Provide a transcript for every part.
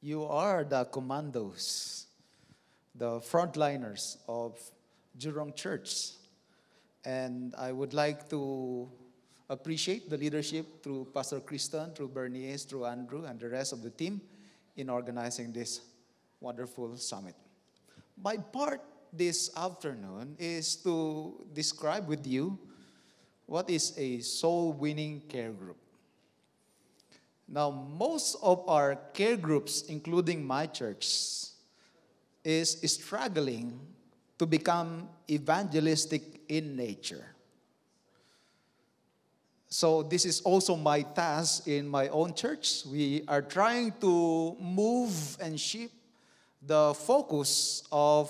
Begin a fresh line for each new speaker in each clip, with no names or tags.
You are the commandos, the frontliners of Jurong Church. And I would like to appreciate the leadership through Pastor Kristen, through Bernice, through Andrew, and the rest of the team in organizing this wonderful summit. My part this afternoon is to describe with you what is a soul winning care group. Now, most of our care groups, including my church, is struggling to become evangelistic in nature. So, this is also my task in my own church. We are trying to move and shift the focus of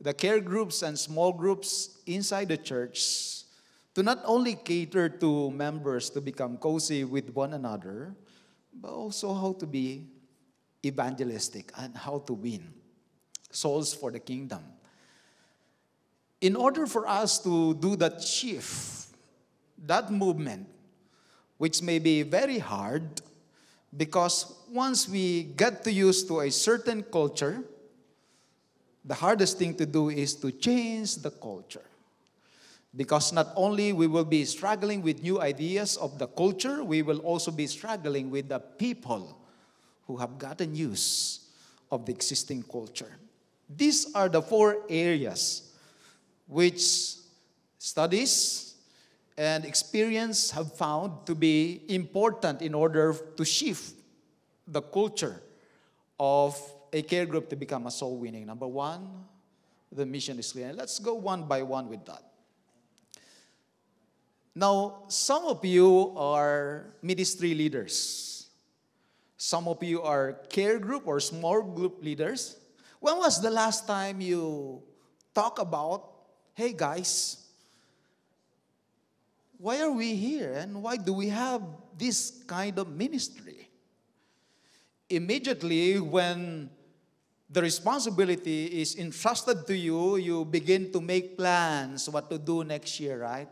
the care groups and small groups inside the church to not only cater to members to become cozy with one another, but also how to be evangelistic and how to win souls for the kingdom. In order for us to do that shift, that movement, which may be very hard, because once we get to used to a certain culture, the hardest thing to do is to change the culture. Because not only we will be struggling with new ideas of the culture, we will also be struggling with the people who have gotten use of the existing culture. These are the four areas which studies and experience have found to be important in order to shift the culture of a care group to become a soul winning. Number one, the mission is clear. Let's go one by one with that. Now, some of you are ministry leaders. Some of you are care group or small group leaders. When was the last time you talk about, hey guys, why are we here and why do we have this kind of ministry? Immediately, when the responsibility is entrusted to you, you begin to make plans what to do next year, right?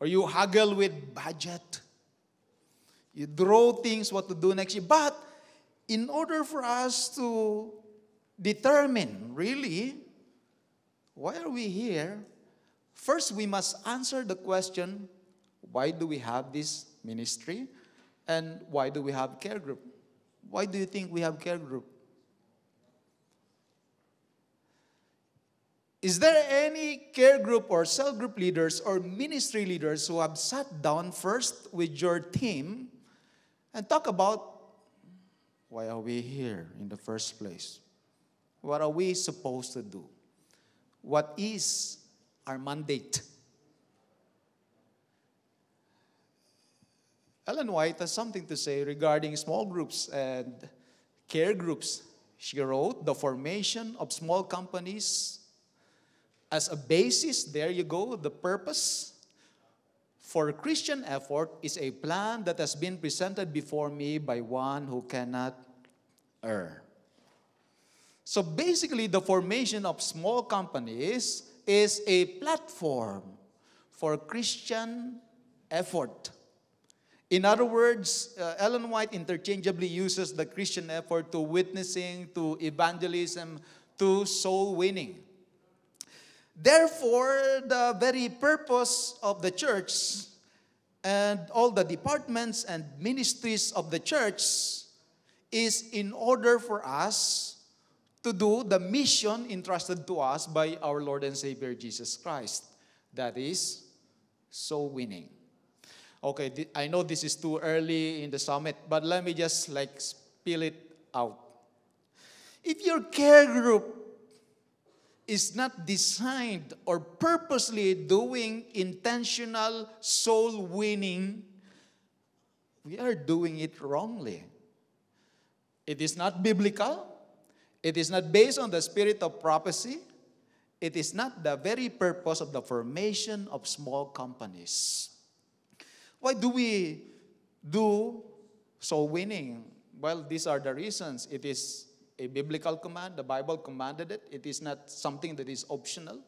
Or you haggle with budget. You draw things what to do next year. But in order for us to determine really why are we here, first we must answer the question why do we have this ministry and why do we have care group? Why do you think we have care group? Is there any care group or cell group leaders or ministry leaders who have sat down first with your team and talk about why are we here in the first place? What are we supposed to do? What is our mandate? Ellen White has something to say regarding small groups and care groups. She wrote, The formation of small companies as a basis, there you go, the purpose for Christian effort is a plan that has been presented before me by one who cannot err. So basically, the formation of small companies is a platform for Christian effort. In other words, uh, Ellen White interchangeably uses the Christian effort to witnessing, to evangelism, to soul winning. Therefore, the very purpose of the church and all the departments and ministries of the church is in order for us to do the mission entrusted to us by our Lord and Savior Jesus Christ. That is so winning. Okay, I know this is too early in the summit, but let me just like spill it out. If your care group is not designed or purposely doing intentional soul winning, we are doing it wrongly. It is not biblical. It is not based on the spirit of prophecy. It is not the very purpose of the formation of small companies. Why do we do soul winning? Well, these are the reasons. It is a biblical command. The Bible commanded it. It is not something that is optional.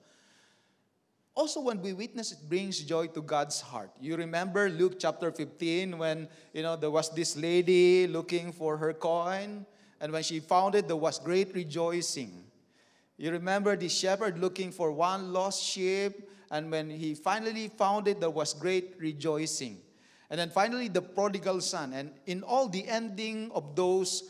Also, when we witness, it brings joy to God's heart. You remember Luke chapter 15 when, you know, there was this lady looking for her coin. And when she found it, there was great rejoicing. You remember the shepherd looking for one lost sheep. And when he finally found it, there was great rejoicing. And then finally, the prodigal son. And in all the ending of those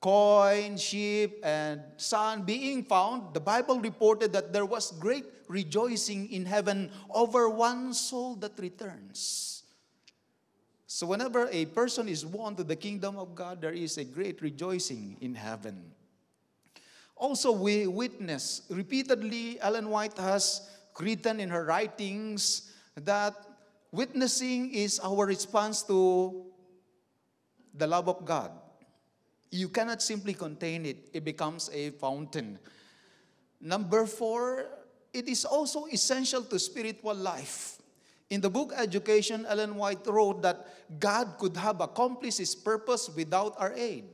coin, sheep, and son being found, the Bible reported that there was great rejoicing in heaven over one soul that returns. So, whenever a person is won to the kingdom of God, there is a great rejoicing in heaven. Also, we witness repeatedly, Ellen White has written in her writings that witnessing is our response to the love of God. You cannot simply contain it, it becomes a fountain. Number four, it is also essential to spiritual life. In the book Education, Ellen White wrote that God could have accomplished his purpose without our aid.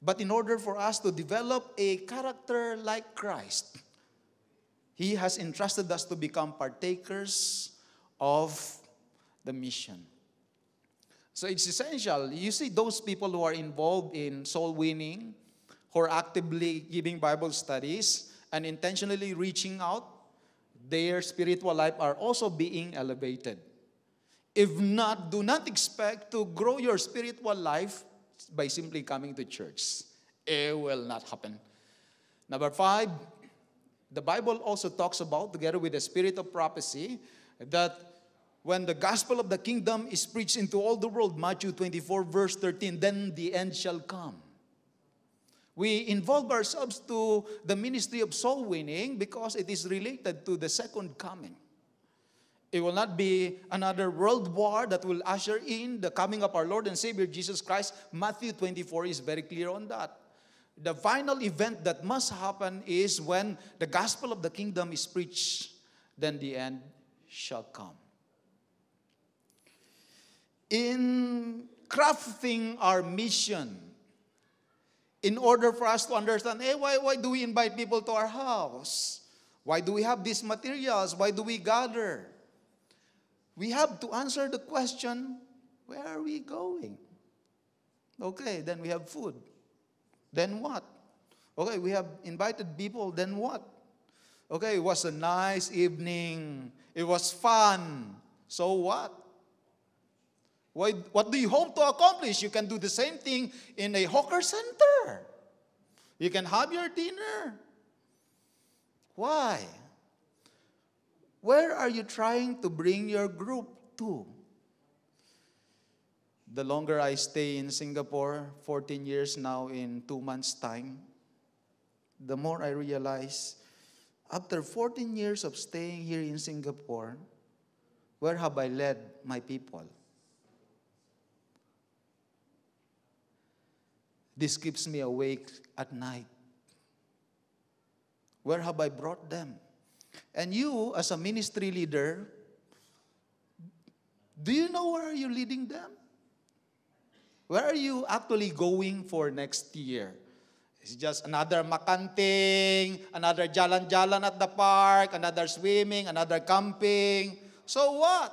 But in order for us to develop a character like Christ, he has entrusted us to become partakers of the mission. So it's essential. You see those people who are involved in soul winning, who are actively giving Bible studies and intentionally reaching out, their spiritual life are also being elevated. If not, do not expect to grow your spiritual life by simply coming to church. It will not happen. Number five, the Bible also talks about, together with the spirit of prophecy, that when the gospel of the kingdom is preached into all the world, Matthew 24, verse 13, then the end shall come. We involve ourselves to the ministry of soul winning because it is related to the second coming. It will not be another world war that will usher in the coming of our Lord and Savior Jesus Christ. Matthew 24 is very clear on that. The final event that must happen is when the gospel of the kingdom is preached, then the end shall come in crafting our mission, in order for us to understand, hey, why, why do we invite people to our house? Why do we have these materials? Why do we gather? We have to answer the question, where are we going? Okay, then we have food. Then what? Okay, we have invited people, then what? Okay, it was a nice evening. It was fun. So what? What do you hope to accomplish? You can do the same thing in a hawker center. You can have your dinner. Why? Where are you trying to bring your group to? The longer I stay in Singapore, 14 years now in two months' time, the more I realize after 14 years of staying here in Singapore, where have I led my people? This keeps me awake at night. Where have I brought them? And you, as a ministry leader, do you know where are you leading them? Where are you actually going for next year? It's just another makanting, another jalan-jalan at the park, another swimming, another camping. So what?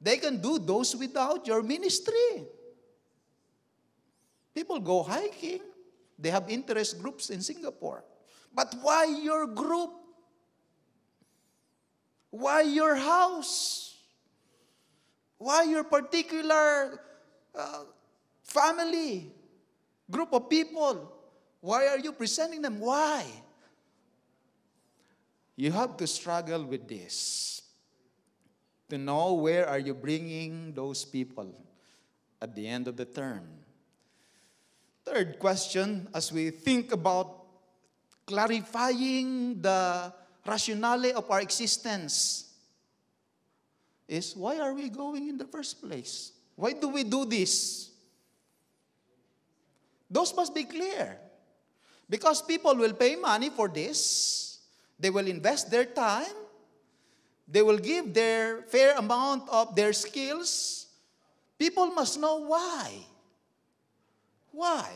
They can do those without your ministry. People go hiking. They have interest groups in Singapore. But why your group? Why your house? Why your particular uh, family, group of people? Why are you presenting them? Why? You have to struggle with this to know where are you bringing those people at the end of the term Third question, as we think about clarifying the rationale of our existence, is why are we going in the first place? Why do we do this? Those must be clear. Because people will pay money for this, they will invest their time, they will give their fair amount of their skills. People must know why. Why?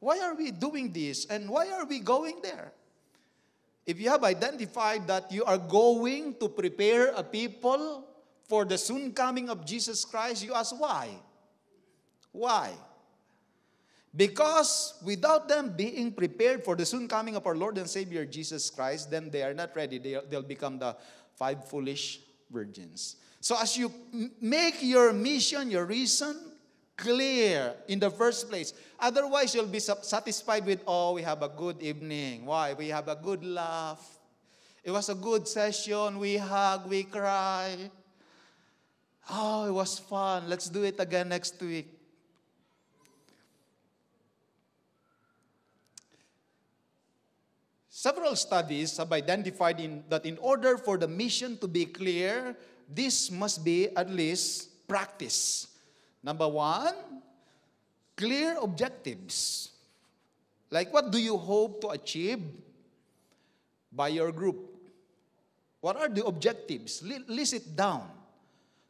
Why are we doing this? And why are we going there? If you have identified that you are going to prepare a people for the soon coming of Jesus Christ, you ask why? Why? Because without them being prepared for the soon coming of our Lord and Savior Jesus Christ, then they are not ready. They'll, become the five foolish virgins. So, as you make your mission your reason, clear in the first place. Otherwise, you'll be satisfied with, oh, we have a good evening. Why? We have a good laugh. It was a good session. We hug, we cry. Oh, it was fun. Let's do it again next week. Several studies have identified in, that in order for the mission to be clear, this must be at least practice. Number one, clear objectives. Like what do you hope to achieve by your group? What are the objectives? List it down.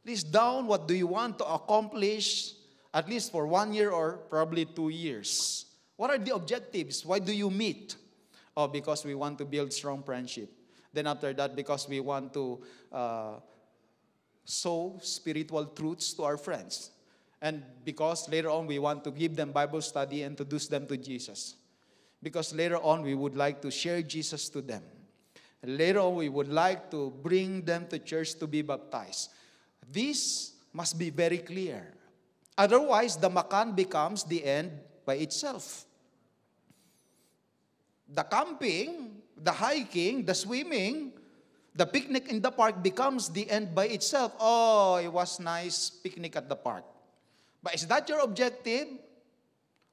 List down what do you want to accomplish at least for one year or probably two years. What are the objectives? Why do you meet? Oh, because we want to build strong friendship. Then after that, because we want to uh, sow spiritual truths to our friends. And because later on we want to give them Bible study, and introduce them to Jesus. Because later on we would like to share Jesus to them. Later on we would like to bring them to church to be baptized. This must be very clear. Otherwise, the makan becomes the end by itself. The camping, the hiking, the swimming, the picnic in the park becomes the end by itself. Oh, it was nice picnic at the park. But is that your objective?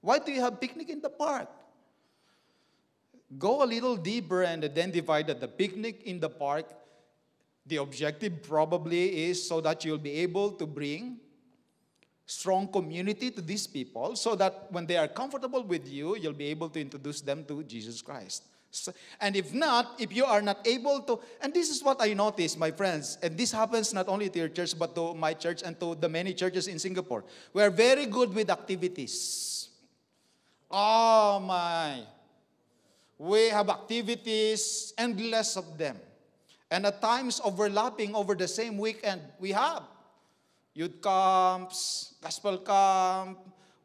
Why do you have picnic in the park? Go a little deeper and identify that the picnic in the park, the objective probably is so that you'll be able to bring strong community to these people so that when they are comfortable with you, you'll be able to introduce them to Jesus Christ. So, and if not, if you are not able to, and this is what I notice, my friends, and this happens not only to your church, but to my church and to the many churches in Singapore. We are very good with activities. Oh my. We have activities, endless of them. And at times overlapping over the same weekend, we have youth camps, gospel camp,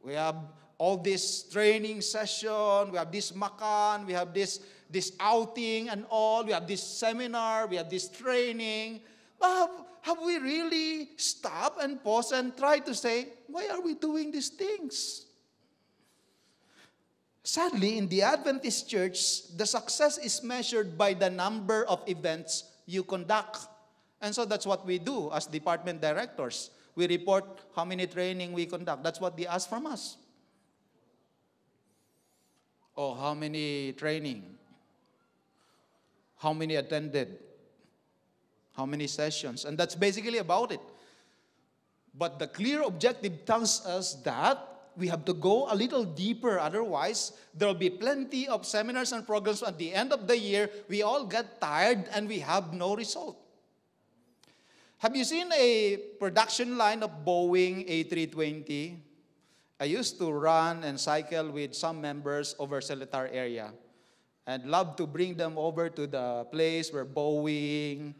we have all this training session, we have this makan, we have this, this outing and all, we have this seminar, we have this training. But have, have we really stopped and paused and tried to say, why are we doing these things? Sadly, in the Adventist church, the success is measured by the number of events you conduct. And so that's what we do as department directors. We report how many training we conduct. That's what they ask from us or how many training, how many attended, how many sessions. And that's basically about it. But the clear objective tells us that we have to go a little deeper. Otherwise, there will be plenty of seminars and programs. At the end of the year, we all get tired and we have no result. Have you seen a production line of Boeing A320? I used to run and cycle with some members over Seletar area and love to bring them over to the place where Boeing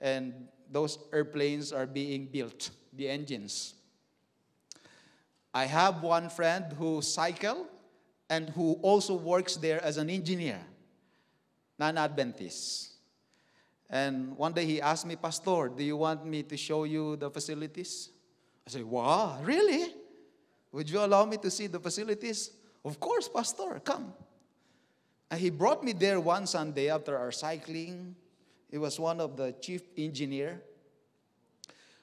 and those airplanes are being built, the engines. I have one friend who cycle and who also works there as an engineer, non-Adventist. And one day he asked me, Pastor, do you want me to show you the facilities? I said, wow, really? Would you allow me to see the facilities? Of course, Pastor, come. And he brought me there one Sunday after our cycling. He was one of the chief engineer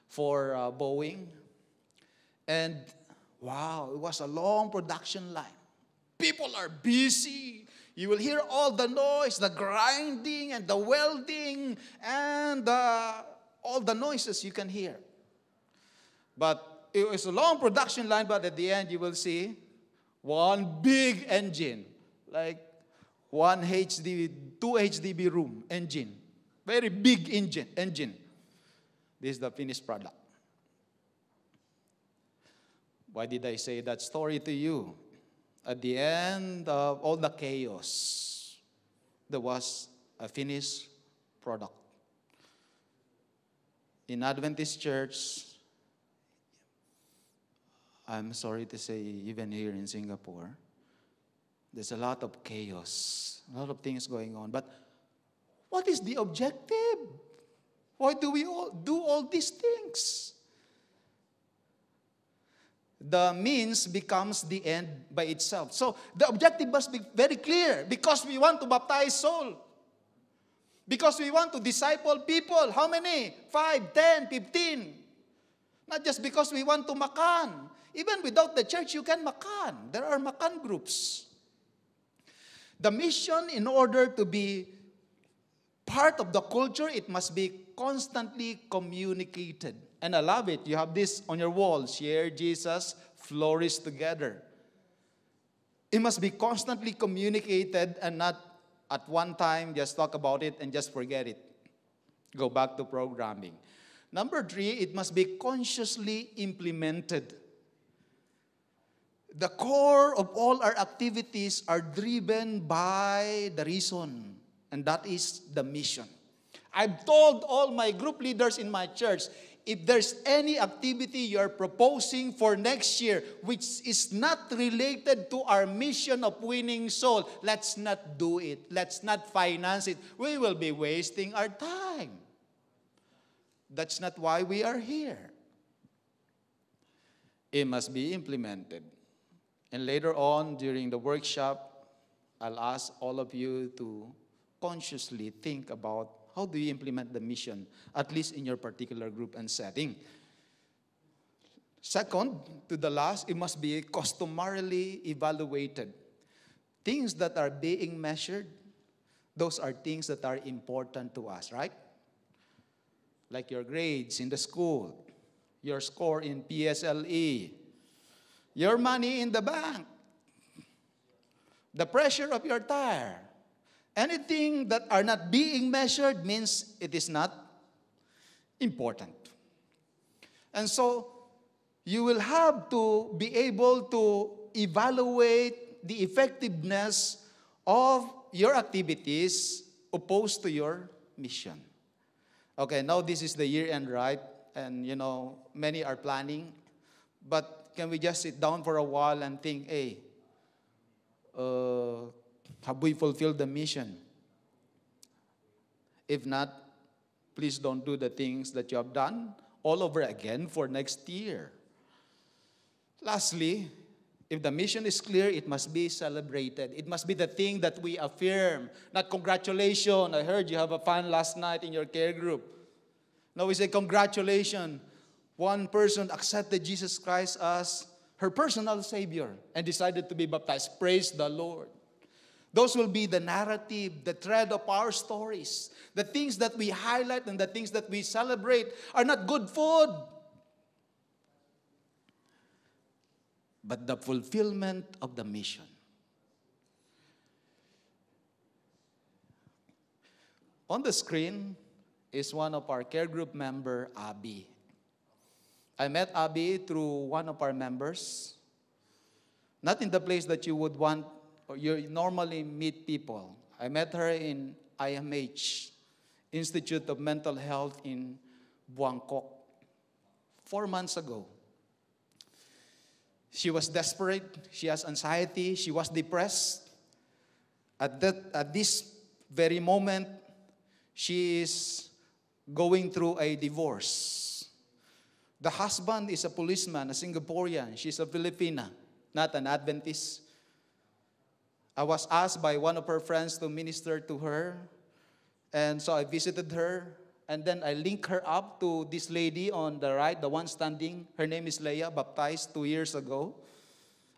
for uh, Boeing. And wow, it was a long production line. People are busy. You will hear all the noise, the grinding and the welding and uh, all the noises you can hear. But it's a long production line, but at the end you will see one big engine, like one HDB, two HDB room engine, very big engine. Engine. This is the finished product. Why did I say that story to you? At the end of all the chaos, there was a finished product. In Adventist Church, I'm sorry to say, even here in Singapore, there's a lot of chaos, a lot of things going on. But what is the objective? Why do we all do all these things? The means becomes the end by itself. So the objective must be very clear because we want to baptize soul. Because we want to disciple people. How many? Five, ten, fifteen. Not just because we want to makan. Even without the church, you can makan. There are makan groups. The mission, in order to be part of the culture, it must be constantly communicated. And I love it. You have this on your wall share Jesus, flourish together. It must be constantly communicated and not at one time just talk about it and just forget it. Go back to programming. Number three, it must be consciously implemented the core of all our activities are driven by the reason, and that is the mission. I've told all my group leaders in my church if there's any activity you're proposing for next year which is not related to our mission of winning soul, let's not do it. Let's not finance it. We will be wasting our time. That's not why we are here. It must be implemented. And later on during the workshop, I'll ask all of you to consciously think about how do you implement the mission, at least in your particular group and setting. Second, to the last, it must be customarily evaluated. Things that are being measured, those are things that are important to us, right? Like your grades in the school, your score in PSLE, your money in the bank, the pressure of your tire. Anything that are not being measured means it is not important. And so you will have to be able to evaluate the effectiveness of your activities opposed to your mission. Okay, now this is the year end, right? And you know, many are planning, but can we just sit down for a while and think, hey, uh, have we fulfilled the mission? If not, please don't do the things that you have done all over again for next year. Lastly, if the mission is clear, it must be celebrated. It must be the thing that we affirm. Not congratulations, I heard you have a fun last night in your care group. No, we say congratulations one person accepted Jesus Christ as her personal Savior and decided to be baptized. Praise the Lord. Those will be the narrative, the thread of our stories. The things that we highlight and the things that we celebrate are not good food, but the fulfillment of the mission. On the screen is one of our care group member, Abby. I met Abby through one of our members. Not in the place that you would want or you normally meet people. I met her in IMH, Institute of Mental Health in Bangkok, four months ago. She was desperate. She has anxiety. She was depressed. At, that, at this very moment, she is going through a divorce. The husband is a policeman, a Singaporean. She's a Filipina, not an Adventist. I was asked by one of her friends to minister to her. And so I visited her. And then I linked her up to this lady on the right, the one standing. Her name is Leah, baptized two years ago.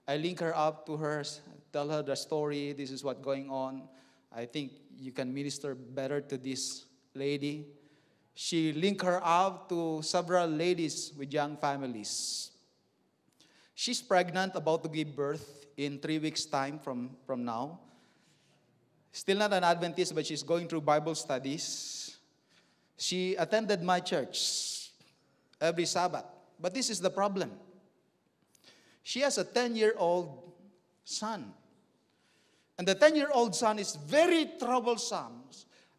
I link her up to her, tell her the story. This is what's going on. I think you can minister better to this lady she linked her up to several ladies with young families. She's pregnant, about to give birth in three weeks' time from, from now. Still not an Adventist, but she's going through Bible studies. She attended my church every Sabbath. But this is the problem. She has a 10 year old son. And the 10 year old son is very troublesome.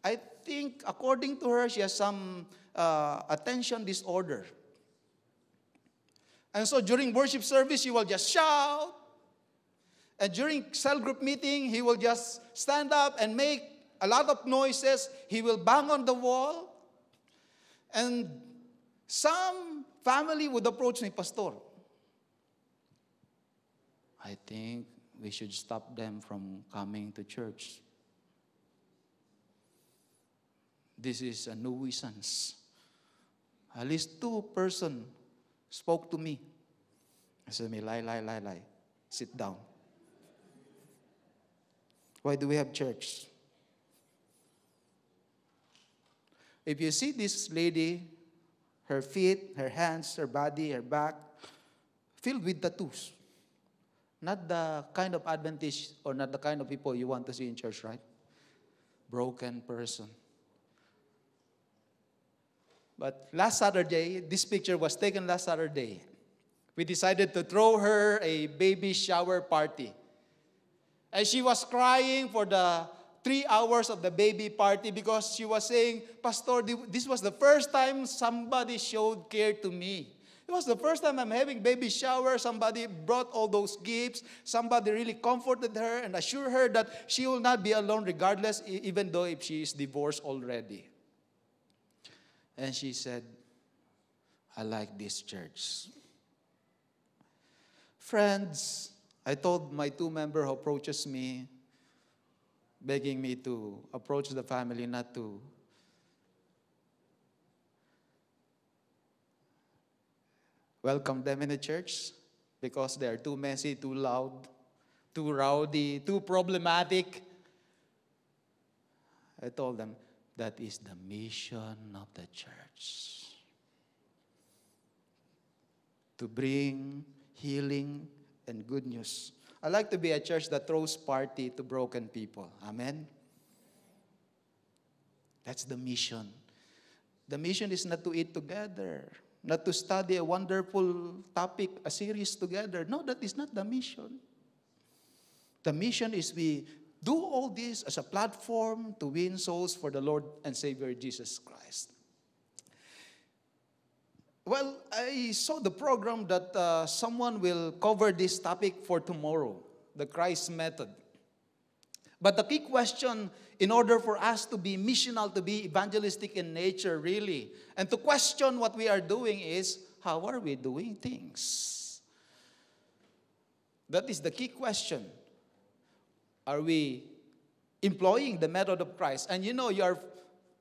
I think, according to her, she has some uh, attention disorder. And so during worship service, she will just shout. And during cell group meeting, he will just stand up and make a lot of noises. He will bang on the wall. And some family would approach me, Pastor. I think we should stop them from coming to church This is a nuisance. At least two person spoke to me. I said, me, lie, lie, lie, lie. Sit down. Why do we have church? If you see this lady, her feet, her hands, her body, her back, filled with tattoos. Not the kind of Adventist or not the kind of people you want to see in church, right? Broken person. But last Saturday, this picture was taken last Saturday. We decided to throw her a baby shower party. And she was crying for the three hours of the baby party because she was saying, Pastor, this was the first time somebody showed care to me. It was the first time I'm having baby shower. Somebody brought all those gifts. Somebody really comforted her and assured her that she will not be alone regardless, even though if she is divorced already. And she said, I like this church. Friends, I told my two member who approaches me, begging me to approach the family, not to. Welcome them in the church because they are too messy, too loud, too rowdy, too problematic. I told them, that is the mission of the church to bring healing and good news. I like to be a church that throws party to broken people. Amen. That's the mission. The mission is not to eat together, not to study a wonderful topic, a series together. No, that is not the mission. The mission is we do all this as a platform to win souls for the Lord and Savior Jesus Christ. Well, I saw the program that uh, someone will cover this topic for tomorrow the Christ method. But the key question, in order for us to be missional, to be evangelistic in nature, really, and to question what we are doing is how are we doing things? That is the key question. Are we employing the method of Christ? And you know, you are,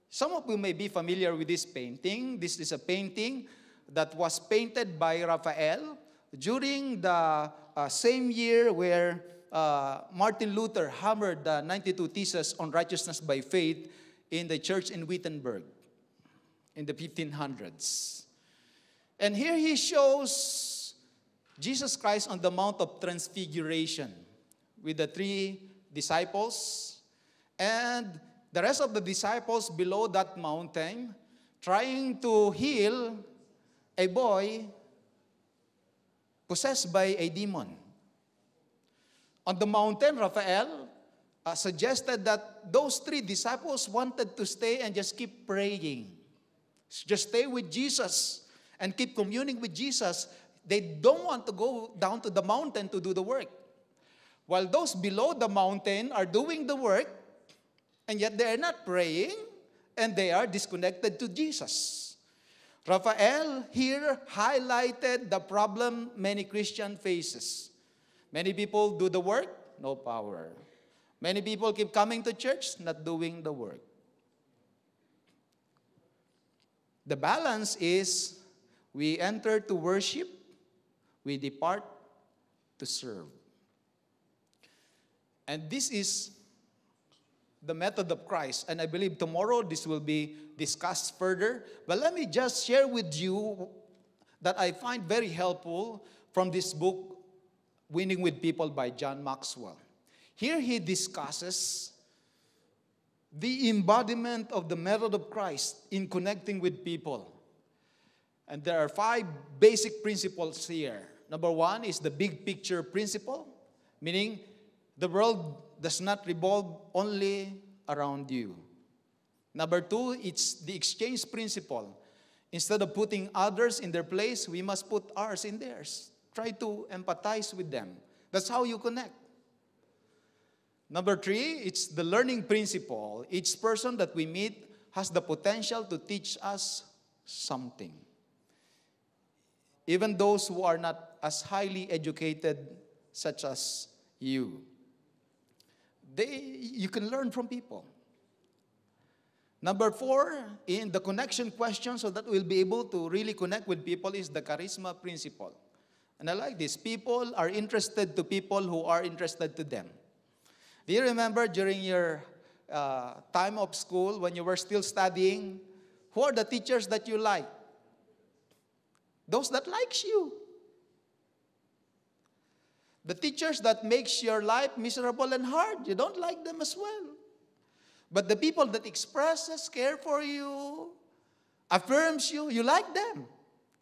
some of you may be familiar with this painting. This is a painting that was painted by Raphael during the uh, same year where uh, Martin Luther hammered the 92 Theses on righteousness by faith in the church in Wittenberg in the 1500s. And here he shows Jesus Christ on the Mount of Transfiguration with the three disciples and the rest of the disciples below that mountain trying to heal a boy possessed by a demon. On the mountain, Raphael uh, suggested that those three disciples wanted to stay and just keep praying. Just stay with Jesus and keep communing with Jesus. They don't want to go down to the mountain to do the work. While those below the mountain are doing the work, and yet they are not praying, and they are disconnected to Jesus. Raphael here highlighted the problem many Christian faces. Many people do the work, no power. Many people keep coming to church, not doing the work. The balance is we enter to worship, we depart to serve. And this is the method of Christ. And I believe tomorrow this will be discussed further. But let me just share with you that I find very helpful from this book, Winning with People by John Maxwell. Here he discusses the embodiment of the method of Christ in connecting with people. And there are five basic principles here. Number one is the big picture principle, meaning the world does not revolve only around you. Number two, it's the exchange principle. Instead of putting others in their place, we must put ours in theirs. Try to empathize with them. That's how you connect. Number three, it's the learning principle. Each person that we meet has the potential to teach us something. Even those who are not as highly educated, such as you. They, you can learn from people. Number four, in the connection question, so that we'll be able to really connect with people, is the charisma principle. And I like this. People are interested to people who are interested to them. Do you remember during your uh, time of school when you were still studying? Who are the teachers that you like? Those that likes you. The teachers that makes your life miserable and hard, you don't like them as well. But the people that expresses care for you, affirms you, you like them.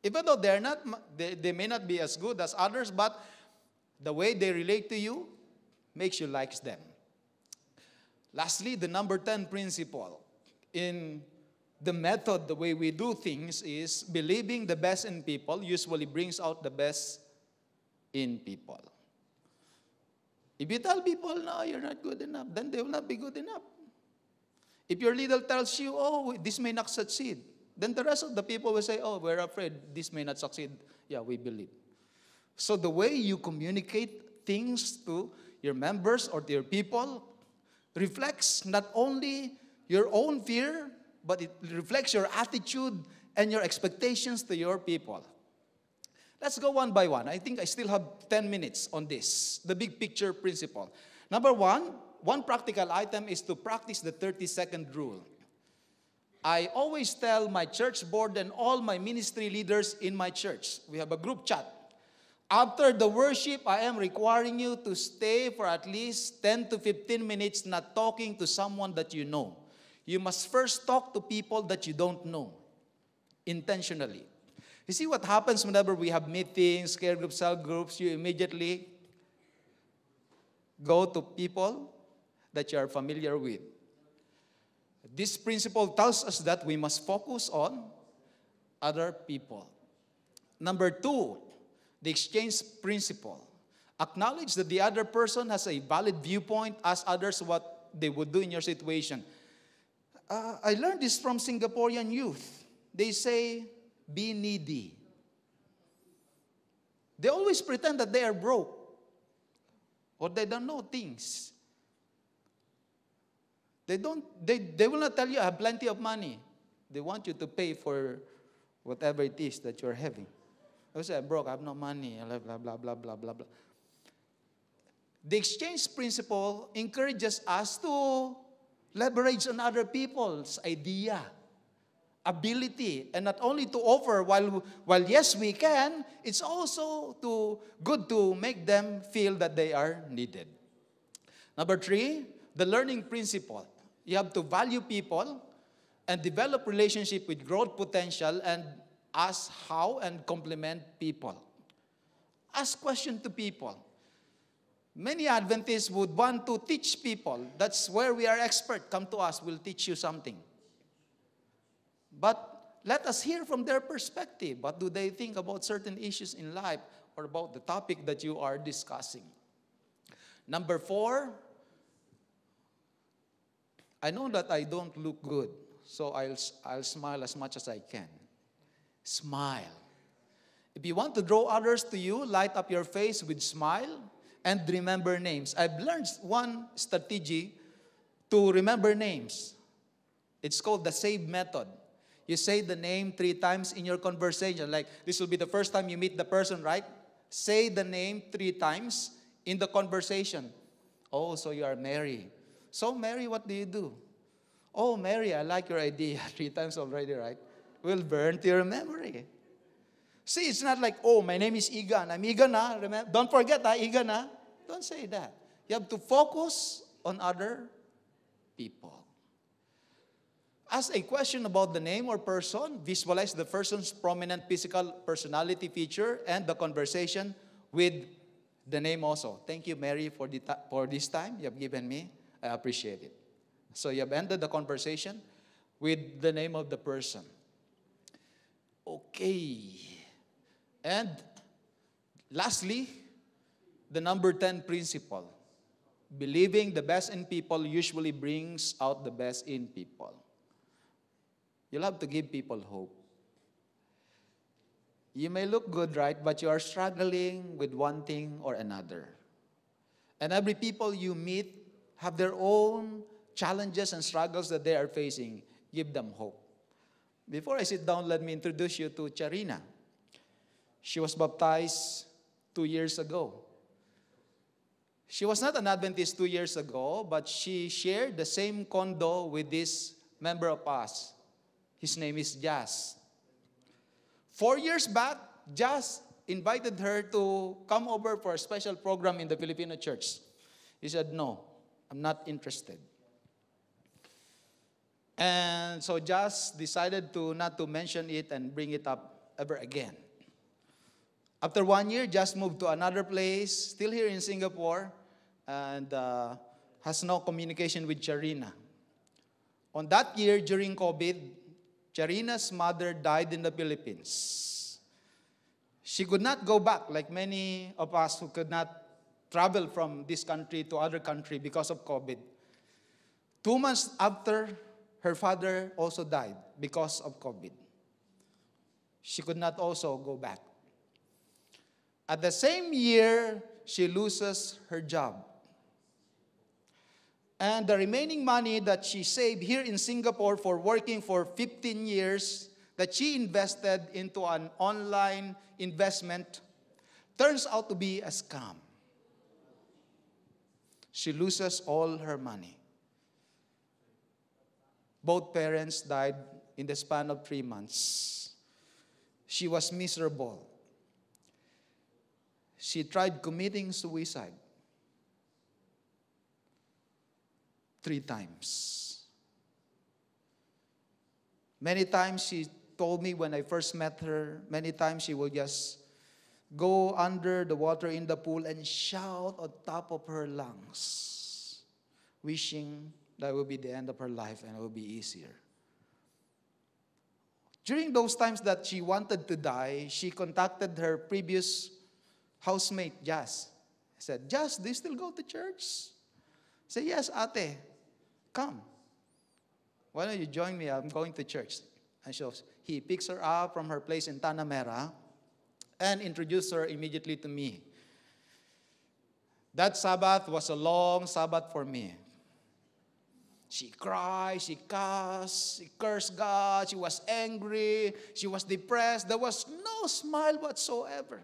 Even though they're not, they, they may not be as good as others, but the way they relate to you makes you like them. Lastly, the number 10 principle in the method, the way we do things is believing the best in people usually brings out the best in people. If you tell people, no, you're not good enough, then they will not be good enough. If your leader tells you, oh, this may not succeed, then the rest of the people will say, oh, we're afraid this may not succeed. Yeah, we believe. So the way you communicate things to your members or to your people reflects not only your own fear, but it reflects your attitude and your expectations to your people. Let's go one by one. I think I still have 10 minutes on this, the big picture principle. Number one, one practical item is to practice the 30 second rule. I always tell my church board and all my ministry leaders in my church, we have a group chat. After the worship, I am requiring you to stay for at least 10 to 15 minutes not talking to someone that you know. You must first talk to people that you don't know intentionally. You see what happens whenever we have meetings, care groups, cell groups, you immediately go to people that you are familiar with. This principle tells us that we must focus on other people. Number two, the exchange principle. Acknowledge that the other person has a valid viewpoint Ask others what they would do in your situation. Uh, I learned this from Singaporean youth. They say, be needy. They always pretend that they are broke or they don't know things. They, don't, they, they will not tell you, I have plenty of money. They want you to pay for whatever it is that you're having. I say, I'm broke, I have no money, blah, blah, blah, blah, blah, blah, blah. The exchange principle encourages us to leverage on other people's idea ability and not only to offer while while yes we can it's also to good to make them feel that they are needed number 3 the learning principle you have to value people and develop relationship with growth potential and ask how and compliment people ask question to people many adventists would want to teach people that's where we are expert come to us we'll teach you something but let us hear from their perspective. What do they think about certain issues in life or about the topic that you are discussing? Number four, I know that I don't look good, so I'll, I'll smile as much as I can. Smile. If you want to draw others to you, light up your face with smile and remember names. I've learned one strategy to remember names. It's called the SAVE method. You say the name three times in your conversation. Like this will be the first time you meet the person, right? Say the name three times in the conversation. Oh, so you are Mary. So, Mary, what do you do? Oh, Mary, I like your idea. Three times already, right? Will burn to your memory. See, it's not like, oh, my name is Egan. I'm Egan, ah. Remember? Don't forget, that ah, Egan, ah. Don't say that. You have to focus on other people. Ask a question about the name or person, visualize the person's prominent physical personality feature and the conversation with the name also. Thank you, Mary, for, the for this time you have given me. I appreciate it. So you have ended the conversation with the name of the person. Okay. And lastly, the number 10 principle. Believing the best in people usually brings out the best in people you love to give people hope. You may look good, right? But you are struggling with one thing or another. And every people you meet have their own challenges and struggles that they are facing. Give them hope. Before I sit down, let me introduce you to Charina. She was baptized two years ago. She was not an Adventist two years ago, but she shared the same condo with this member of us. His name is Jas. Four years back, Jas invited her to come over for a special program in the Filipino church. He said, No, I'm not interested. And so Jas decided to not to mention it and bring it up ever again. After one year, Jas moved to another place, still here in Singapore, and uh, has no communication with Charina. On that year, during COVID, Charina's mother died in the Philippines. She could not go back, like many of us who could not travel from this country to other country because of COVID. Two months after, her father also died because of COVID. She could not also go back. At the same year, she loses her job. And the remaining money that she saved here in Singapore for working for 15 years, that she invested into an online investment, turns out to be a scam. She loses all her money. Both parents died in the span of three months. She was miserable. She tried committing suicide. three times. Many times she told me when I first met her, many times she will just go under the water in the pool and shout on top of her lungs, wishing that will be the end of her life and it will be easier. During those times that she wanted to die, she contacted her previous housemate, Jazz. I said, Jazz, do you still go to church? Say, yes, ate. Come. Why don't you join me? I'm going to church. And she he picks her up from her place in Tanamera and introduces her immediately to me. That Sabbath was a long Sabbath for me. She cried, she cussed, she cursed God, she was angry, she was depressed. There was no smile whatsoever.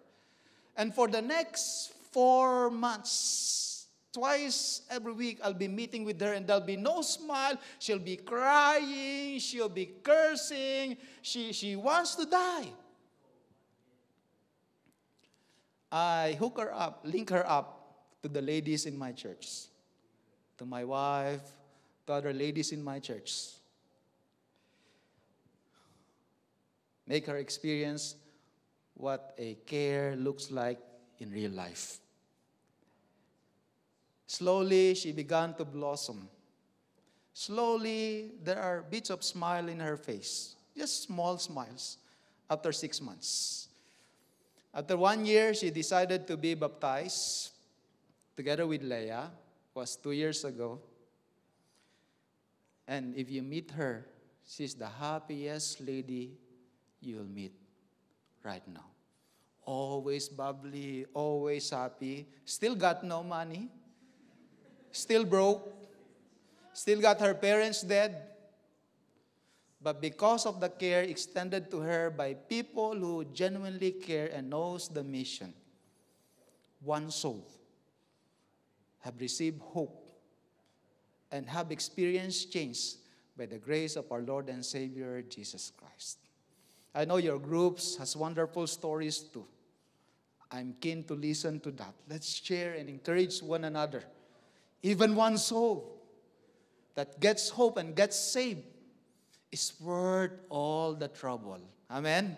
And for the next four months, twice every week I'll be meeting with her and there'll be no smile. She'll be crying. She'll be cursing. She, she wants to die. I hook her up, link her up to the ladies in my church, to my wife, to other ladies in my church. Make her experience what a care looks like in real life. Slowly, she began to blossom. Slowly, there are bits of smile in her face, just small smiles, after six months. After one year, she decided to be baptized together with Leah, was two years ago. And if you meet her, she's the happiest lady you'll meet right now. Always bubbly, always happy, still got no money, still broke, still got her parents dead. But because of the care extended to her by people who genuinely care and knows the mission, one soul have received hope and have experienced change by the grace of our Lord and Savior Jesus Christ. I know your groups has wonderful stories too. I'm keen to listen to that. Let's share and encourage one another even one soul that gets hope and gets saved is worth all the trouble. Amen?